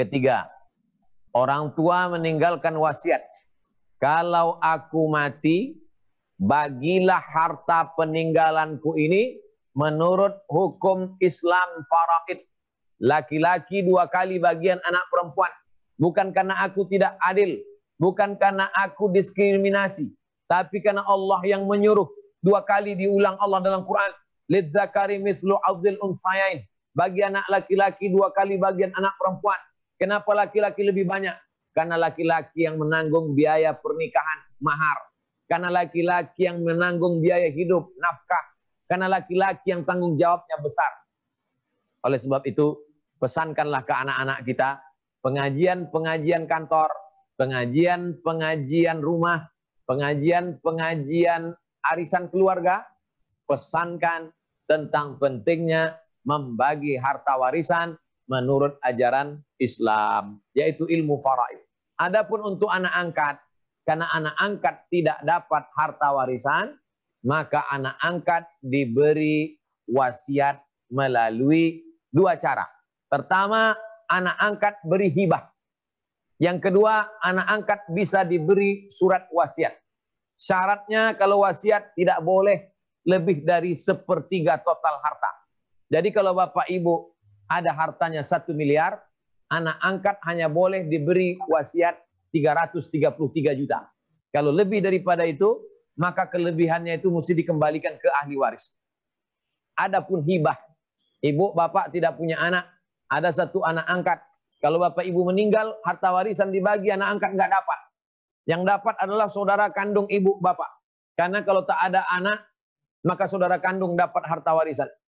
Ketiga, orang tua meninggalkan wasiat. Kalau aku mati, bagilah harta peninggalanku ini menurut hukum Islam faraid. Laki-laki dua kali bagian anak perempuan. Bukan karena aku tidak adil. Bukan karena aku diskriminasi. Tapi karena Allah yang menyuruh. Dua kali diulang Allah dalam Quran. Lidzakari mislu unsayain. Bagi anak laki-laki dua kali bagian anak perempuan. Kenapa laki-laki lebih banyak? Karena laki-laki yang menanggung biaya pernikahan, mahar. Karena laki-laki yang menanggung biaya hidup, nafkah. Karena laki-laki yang tanggung jawabnya besar. Oleh sebab itu, pesankanlah ke anak-anak kita, pengajian-pengajian kantor, pengajian-pengajian rumah, pengajian-pengajian arisan keluarga, pesankan tentang pentingnya membagi harta warisan menurut ajaran Islam, yaitu ilmu faraid. Adapun untuk anak angkat, karena anak angkat tidak dapat harta warisan, maka anak angkat diberi wasiat melalui dua cara. Pertama, anak angkat beri hibah. Yang kedua, anak angkat bisa diberi surat wasiat. Syaratnya kalau wasiat tidak boleh lebih dari sepertiga total harta. Jadi kalau Bapak Ibu ada hartanya satu miliar, anak angkat hanya boleh diberi wasiat 333 juta. Kalau lebih daripada itu, maka kelebihannya itu mesti dikembalikan ke ahli waris. Adapun hibah, ibu bapak tidak punya anak, ada satu anak angkat. Kalau bapak ibu meninggal, harta warisan dibagi, anak angkat nggak dapat. Yang dapat adalah saudara kandung ibu bapak. Karena kalau tak ada anak, maka saudara kandung dapat harta warisan.